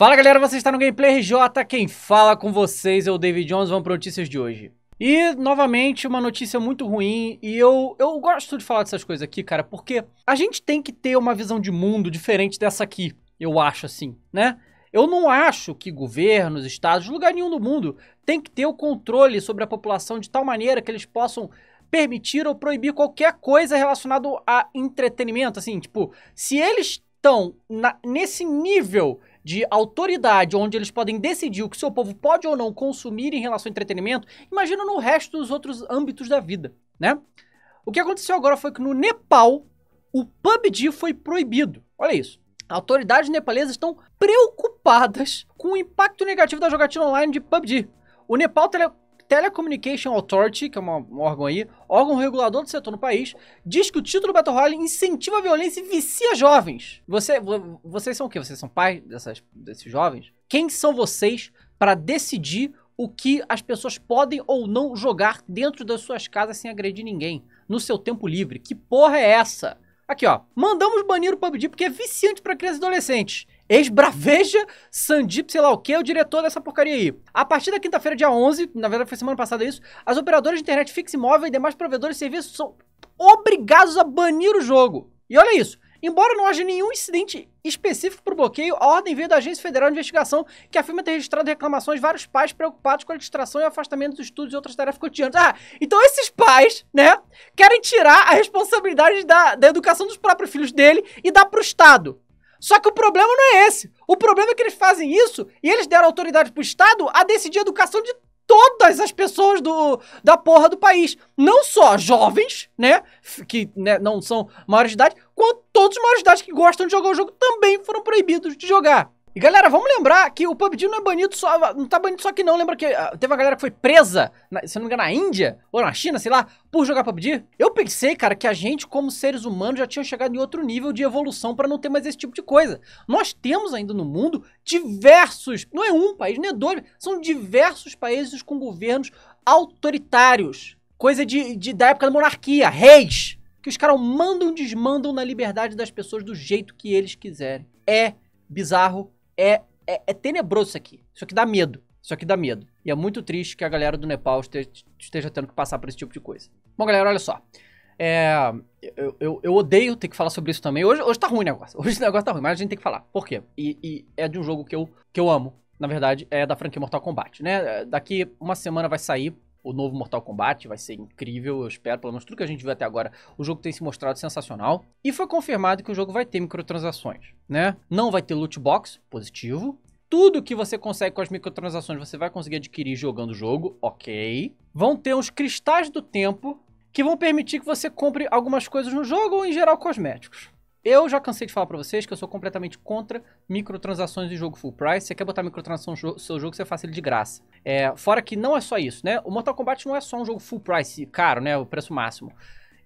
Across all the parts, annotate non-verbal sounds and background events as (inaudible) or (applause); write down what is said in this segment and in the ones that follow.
Fala galera, você está no Gameplay RJ, quem fala com vocês é o David Jones, vamos para notícias de hoje. E, novamente, uma notícia muito ruim, e eu, eu gosto de falar dessas coisas aqui, cara, porque a gente tem que ter uma visão de mundo diferente dessa aqui, eu acho assim, né? Eu não acho que governos, estados, lugar nenhum do mundo, tem que ter o controle sobre a população de tal maneira que eles possam permitir ou proibir qualquer coisa relacionada a entretenimento, assim, tipo, se eles estão nesse nível de autoridade, onde eles podem decidir o que seu povo pode ou não consumir em relação ao entretenimento, imagina no resto dos outros âmbitos da vida, né? O que aconteceu agora foi que no Nepal, o PUBG foi proibido. Olha isso. Autoridades nepalesas estão preocupadas com o impacto negativo da jogatina online de PUBG. O Nepal Telecommunication Authority, que é uma, um órgão aí, órgão regulador do setor no país, diz que o título Battle Royale incentiva a violência e vicia jovens. Você, vocês são o quê? Vocês são pais dessas, desses jovens? Quem são vocês para decidir o que as pessoas podem ou não jogar dentro das suas casas sem agredir ninguém, no seu tempo livre? Que porra é essa? Aqui, ó. Mandamos banir o PUBG porque é viciante para crianças e adolescentes. Ex-Braveja, Sandip, sei lá o que, é o diretor dessa porcaria aí. A partir da quinta-feira, dia 11, na verdade foi semana passada isso, as operadoras de internet fixa e móvel e demais provedores de serviços são obrigados a banir o jogo. E olha isso, Embora não haja nenhum incidente específico para o bloqueio, a ordem veio da Agência Federal de Investigação, que afirma ter registrado reclamações de vários pais preocupados com a distração e afastamento dos estudos e outras tarefas cotidianas. Ah, então esses pais, né, querem tirar a responsabilidade da, da educação dos próprios filhos dele e dar para o Estado. Só que o problema não é esse. O problema é que eles fazem isso e eles deram autoridade pro Estado a decidir a educação de todas as pessoas do, da porra do país. Não só jovens, né? Que né, não são maiores de idade, quanto todos os maiores de idade que gostam de jogar o jogo também foram proibidos de jogar. E galera, vamos lembrar que o PUBG não é banido só, não tá banido só aqui não, lembra que ah, teve uma galera que foi presa, na, se não me engano, na Índia, ou na China, sei lá, por jogar PUBG? Eu pensei, cara, que a gente como seres humanos já tinha chegado em outro nível de evolução para não ter mais esse tipo de coisa. Nós temos ainda no mundo diversos, não é um país, nem é dois, são diversos países com governos autoritários. Coisa de, de da época da monarquia, reis, que os caras mandam, desmandam na liberdade das pessoas do jeito que eles quiserem. É bizarro, é, é, é tenebroso isso aqui. Isso aqui dá medo. Isso aqui dá medo. E é muito triste que a galera do Nepal esteja, esteja tendo que passar por esse tipo de coisa. Bom, galera, olha só. É, eu, eu, eu, odeio ter que falar sobre isso também. Hoje, hoje tá ruim o negócio. Hoje o negócio tá ruim, mas a gente tem que falar. Por quê? E, e, é de um jogo que eu, que eu amo. Na verdade, é da franquia Mortal Kombat, né? Daqui uma semana vai sair o novo Mortal Kombat, vai ser incrível, eu espero, pelo menos tudo que a gente viu até agora, o jogo tem se mostrado sensacional. E foi confirmado que o jogo vai ter microtransações, né? Não vai ter loot box, positivo. Tudo que você consegue com as microtransações você vai conseguir adquirir jogando o jogo, ok. Vão ter uns cristais do tempo que vão permitir que você compre algumas coisas no jogo ou em geral cosméticos. Eu já cansei de falar para vocês que eu sou completamente contra microtransações de jogo full price. Você quer botar microtransação no seu jogo, você faz ele de graça. É, fora que não é só isso, né? O Mortal Kombat não é só um jogo full price caro, né? O preço máximo.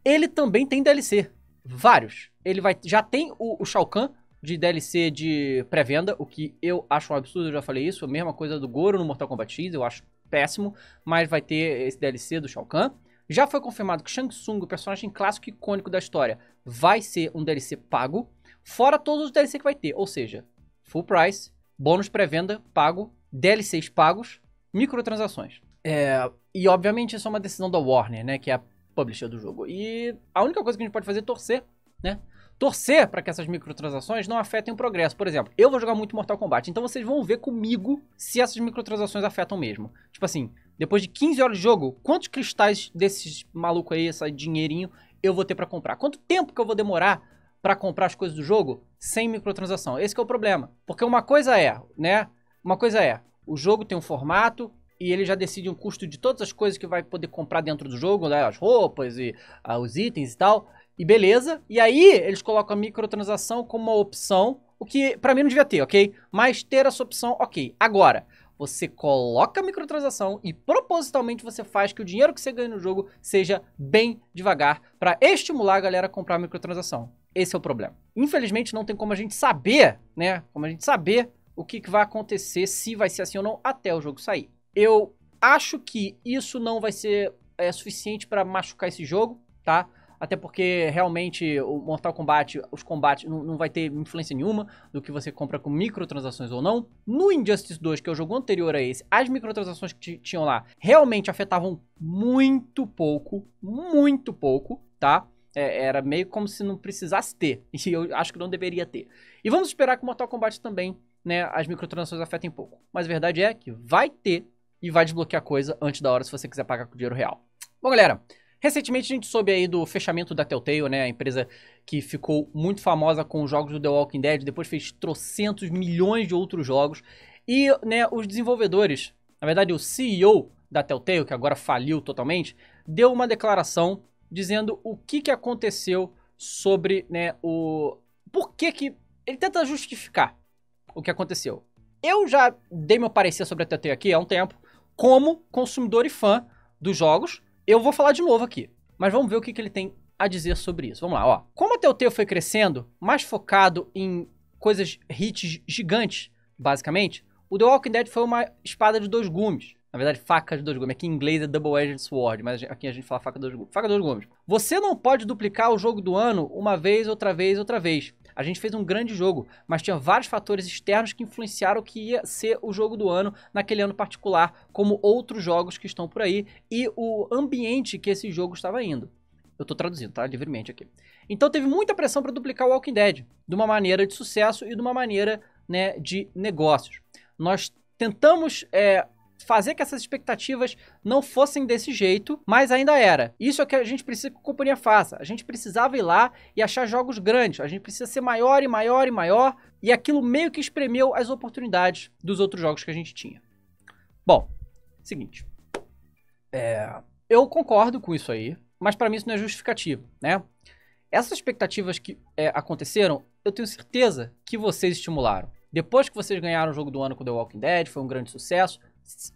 Ele também tem DLC. Vários. Ele vai, já tem o, o Shao Kahn de DLC de pré-venda, o que eu acho um absurdo, eu já falei isso. A mesma coisa do Goro no Mortal Kombat X, eu acho péssimo. Mas vai ter esse DLC do Shao Kahn. Já foi confirmado que Shang Tsung, o personagem clássico e icônico da história, vai ser um DLC pago, fora todos os DLC que vai ter, ou seja, full price, bônus pré-venda pago, DLCs pagos, microtransações. É, e obviamente isso é uma decisão da Warner, né, que é a publisher do jogo. E a única coisa que a gente pode fazer é torcer, né? Torcer para que essas microtransações não afetem o progresso. Por exemplo, eu vou jogar muito Mortal Kombat, então vocês vão ver comigo se essas microtransações afetam mesmo. Tipo assim, depois de 15 horas de jogo, quantos cristais desses maluco aí, esse dinheirinho, eu vou ter para comprar? Quanto tempo que eu vou demorar para comprar as coisas do jogo sem microtransação? Esse é o problema. Porque uma coisa é, né? Uma coisa é, o jogo tem um formato e ele já decide um custo de todas as coisas que vai poder comprar dentro do jogo, né? As roupas e ah, os itens e tal. E beleza. E aí eles colocam a microtransação como uma opção, o que para mim não devia ter, ok? Mas ter essa opção, ok. Agora, você coloca a microtransação e propositalmente você faz que o dinheiro que você ganha no jogo seja bem devagar para estimular a galera a comprar a microtransação. Esse é o problema. Infelizmente não tem como a gente saber, né? Como a gente saber o que, que vai acontecer, se vai ser assim ou não, até o jogo sair. Eu acho que isso não vai ser é, suficiente para machucar esse jogo, tá? Até porque realmente o Mortal Kombat, os combates não, não vai ter influência nenhuma do que você compra com microtransações ou não. No Injustice 2, que é o jogo anterior a esse, as microtransações que tinham lá realmente afetavam muito pouco, muito pouco, tá? É, era meio como se não precisasse ter. (laughs) E eu acho que não deveria ter. E vamos esperar que Mortal Kombat também, né, as microtransações afetem pouco. Mas a verdade é que vai ter e vai desbloquear coisa antes da hora se você quiser pagar com dinheiro real. Bom, galera, Recentemente a gente soube aí do fechamento da Telltale, né? A empresa que ficou muito famosa com os jogos do The Walking Dead, depois fez trocentos milhões de outros jogos. E, né, os desenvolvedores, na verdade o CEO da Telltale, que agora faliu totalmente, deu uma declaração dizendo o que, que aconteceu sobre, né, o... Por que que... Ele tenta justificar o que aconteceu. Eu já dei meu parecer sobre a Telltale aqui há um tempo, como consumidor e fã dos jogos, eu vou falar de novo aqui, mas vamos ver o que, que ele tem a dizer sobre isso. Vamos lá, ó. Como a Telltale foi crescendo, mais focado em coisas hits gigantes, basicamente, o The Walking Dead foi uma espada de dois gumes. Na verdade, faca de dois gumes. Aqui em inglês é double-edged sword, mas aqui a gente fala faca de dois gumes. Faca de dois gumes. Você não pode duplicar o jogo do ano uma vez, outra vez, outra vez. A gente fez um grande jogo, mas tinha vários fatores externos que influenciaram o que ia ser o jogo do ano naquele ano particular, como outros jogos que estão por aí e o ambiente que esse jogo estava indo. Eu tô traduzindo, tá? Livremente aqui. Então teve muita pressão para duplicar o Walking Dead, de uma maneira de sucesso e de uma maneira né, de negócios. Nós tentamos é, fazer que essas expectativas não fossem desse jeito, mas ainda era. Isso é o que a gente precisa que a companhia faça. A gente precisava ir lá e achar jogos grandes. A gente precisa ser maior e maior e maior. E aquilo meio que espremeu as oportunidades dos outros jogos que a gente tinha. Bom, seguinte. É, eu concordo com isso aí, mas para mim isso não é justificativo, né? Essas expectativas que é, aconteceram, eu tenho certeza que vocês estimularam. Depois que vocês ganharam o jogo do ano com The Walking Dead, foi um grande sucesso,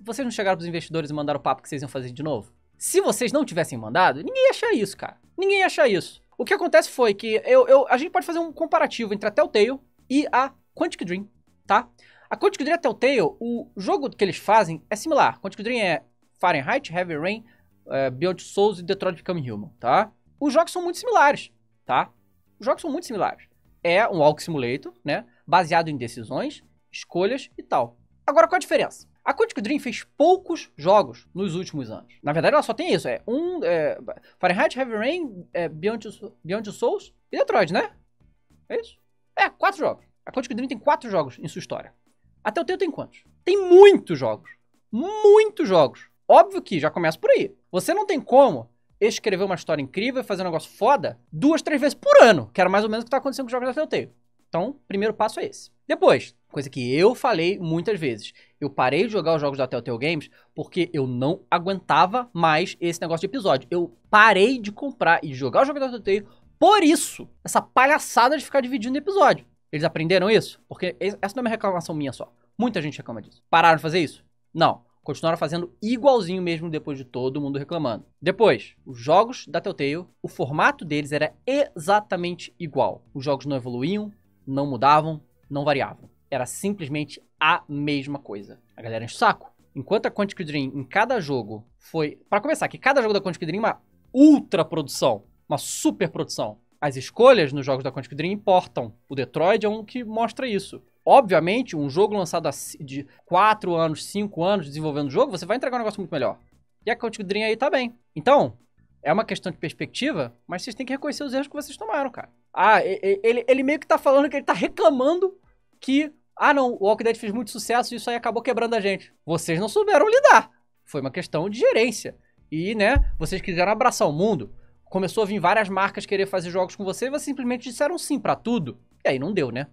vocês não chegaram pros investidores e mandaram o papo que vocês iam fazer de novo? Se vocês não tivessem mandado, ninguém ia achar isso, cara. Ninguém ia achar isso. O que acontece foi que eu, eu, a gente pode fazer um comparativo entre a Telltale e a Quantic Dream, tá? A Quantic Dream e a Telltale, o jogo que eles fazem é similar. Quantic Dream é Fahrenheit, Heavy Rain, é, Beyond Souls e Detroit Become Human, tá? Os jogos são muito similares, tá? Os jogos são muito similares. É um walk simulator, né? Baseado em decisões, escolhas e tal. Agora, qual a diferença? A Quantic Dream fez poucos jogos nos últimos anos. Na verdade, ela só tem isso. É um. É, Fahrenheit, Heavy Rain, é, Beyond, Beyond Souls e Detroit, né? É isso? É, quatro jogos. A Quantic Dream tem quatro jogos em sua história. Até o teu tem quantos? Tem muitos jogos. Muitos jogos. Óbvio que já começa por aí. Você não tem como escrever uma história incrível e fazer um negócio foda duas, três vezes por ano, que era mais ou menos o que está acontecendo com os jogos da Telltale. Então, primeiro passo é esse. Depois, Coisa que eu falei muitas vezes. Eu parei de jogar os jogos da Telltale Games porque eu não aguentava mais esse negócio de episódio. Eu parei de comprar e de jogar os jogos da Telltale por isso. Essa palhaçada de ficar dividindo episódio. Eles aprenderam isso? Porque essa não é uma reclamação minha só. Muita gente reclama disso. Pararam de fazer isso? Não. Continuaram fazendo igualzinho mesmo depois de todo mundo reclamando. Depois, os jogos da Telltale, o formato deles era exatamente igual. Os jogos não evoluíam, não mudavam, não variavam era simplesmente a mesma coisa. A galera enche o saco. Enquanto a Quantic Dream em cada jogo foi, para começar, que cada jogo da Quantic Dream é uma ultra produção, uma super produção. As escolhas nos jogos da Quantic Dream importam. O Detroit é um que mostra isso. Obviamente, um jogo lançado de 4 anos, 5 anos desenvolvendo o jogo, você vai entregar um negócio muito melhor. E a Quantic Dream aí tá bem. Então, é uma questão de perspectiva, mas vocês têm que reconhecer os erros que vocês tomaram, cara. Ah, ele, ele meio que tá falando que ele tá reclamando que ah, não, o Walking Dead fez muito sucesso e isso aí acabou quebrando a gente. Vocês não souberam lidar. Foi uma questão de gerência. E, né, vocês quiseram abraçar o mundo. Começou a vir várias marcas querer fazer jogos com você e vocês simplesmente disseram sim para tudo. E aí não deu, né?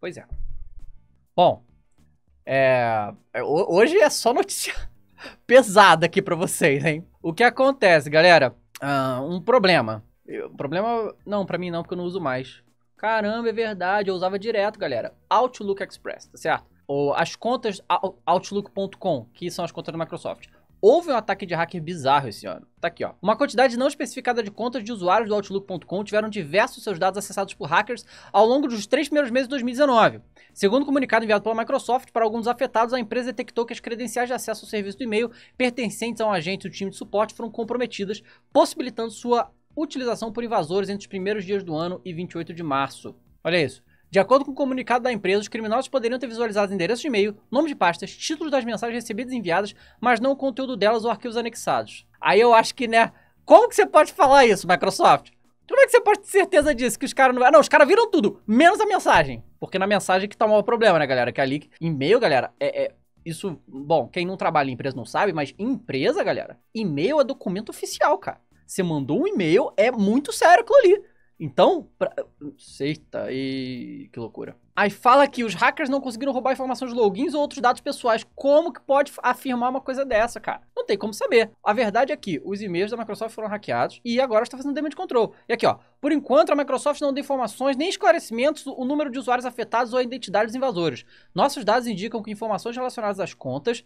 Pois é. Bom, é... é hoje é só notícia (laughs) pesada aqui para vocês, hein? O que acontece, galera? Uh, um problema. Eu, problema não, para mim não, porque eu não uso mais. Caramba, é verdade, eu usava direto, galera. Outlook Express, tá certo? Ou as contas Outlook.com, que são as contas da Microsoft. Houve um ataque de hacker bizarro esse ano. Tá aqui, ó. Uma quantidade não especificada de contas de usuários do Outlook.com tiveram diversos seus dados acessados por hackers ao longo dos três primeiros meses de 2019. Segundo um comunicado enviado pela Microsoft, para alguns afetados, a empresa detectou que as credenciais de acesso ao serviço do e-mail pertencentes a um agente do time de suporte foram comprometidas, possibilitando sua utilização por invasores entre os primeiros dias do ano e 28 de março. Olha isso. De acordo com o comunicado da empresa, os criminosos poderiam ter visualizado endereços de e-mail, nome de pastas, títulos das mensagens recebidas e enviadas, mas não o conteúdo delas ou arquivos anexados. Aí eu acho que, né? Como que você pode falar isso, Microsoft? Como é que você pode ter certeza disso? Que os caras não. Não, os caras viram tudo, menos a mensagem. Porque na mensagem que tá o maior problema, né, galera? Que é ali. E-mail, galera, é, é isso, bom, quem não trabalha em empresa não sabe, mas empresa, galera, e-mail é documento oficial, cara. Você mandou um e-mail, é muito sério aquilo ali. Então, pra... Eita, e... que loucura. Aí fala que os hackers não conseguiram roubar informações de logins ou outros dados pessoais. Como que pode afirmar uma coisa dessa, cara? Não tem como saber. A verdade é que os e-mails da Microsoft foram hackeados e agora está fazendo damage control. E aqui, ó. Por enquanto, a Microsoft não deu informações nem esclarecimentos o número de usuários afetados ou a identidade dos invasores. Nossos dados indicam que informações relacionadas às contas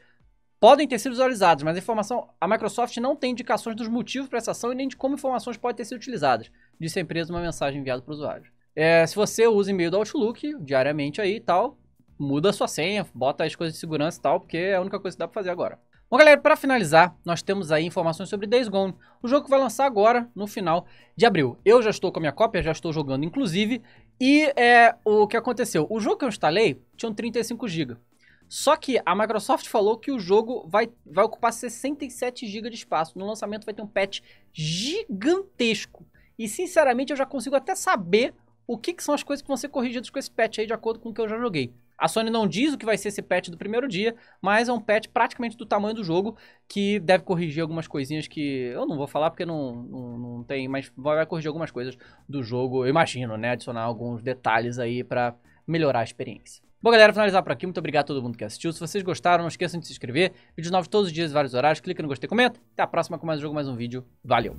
podem ter sido visualizados, mas a informação, a Microsoft não tem indicações dos motivos para essa ação e nem de como informações podem ter sido utilizadas, disse a empresa numa mensagem enviada para o usuário. É, se você usa e-mail do Outlook diariamente aí e tal, muda a sua senha, bota as coisas de segurança e tal, porque é a única coisa que dá para fazer agora. Bom, galera, para finalizar, nós temos aí informações sobre Days Gone, o jogo que vai lançar agora, no final de abril. Eu já estou com a minha cópia, já estou jogando, inclusive, e é, o que aconteceu? O jogo que eu instalei tinha 35 GB. Só que a Microsoft falou que o jogo vai, vai ocupar 67 GB de espaço. No lançamento vai ter um patch gigantesco. E sinceramente eu já consigo até saber o que, que são as coisas que vão ser corrigidas com esse patch aí, de acordo com o que eu já joguei. A Sony não diz o que vai ser esse patch do primeiro dia, mas é um patch praticamente do tamanho do jogo, que deve corrigir algumas coisinhas que eu não vou falar porque não, não, não tem, mas vai corrigir algumas coisas do jogo, eu imagino, né? Adicionar alguns detalhes aí para melhorar a experiência. Bom, galera, finalizar por aqui. Muito obrigado a todo mundo que assistiu. Se vocês gostaram, não esqueçam de se inscrever. Vídeos novos todos os dias, vários horários. Clica no gostei, comenta. Até a próxima com mais um jogo, mais um vídeo. Valeu!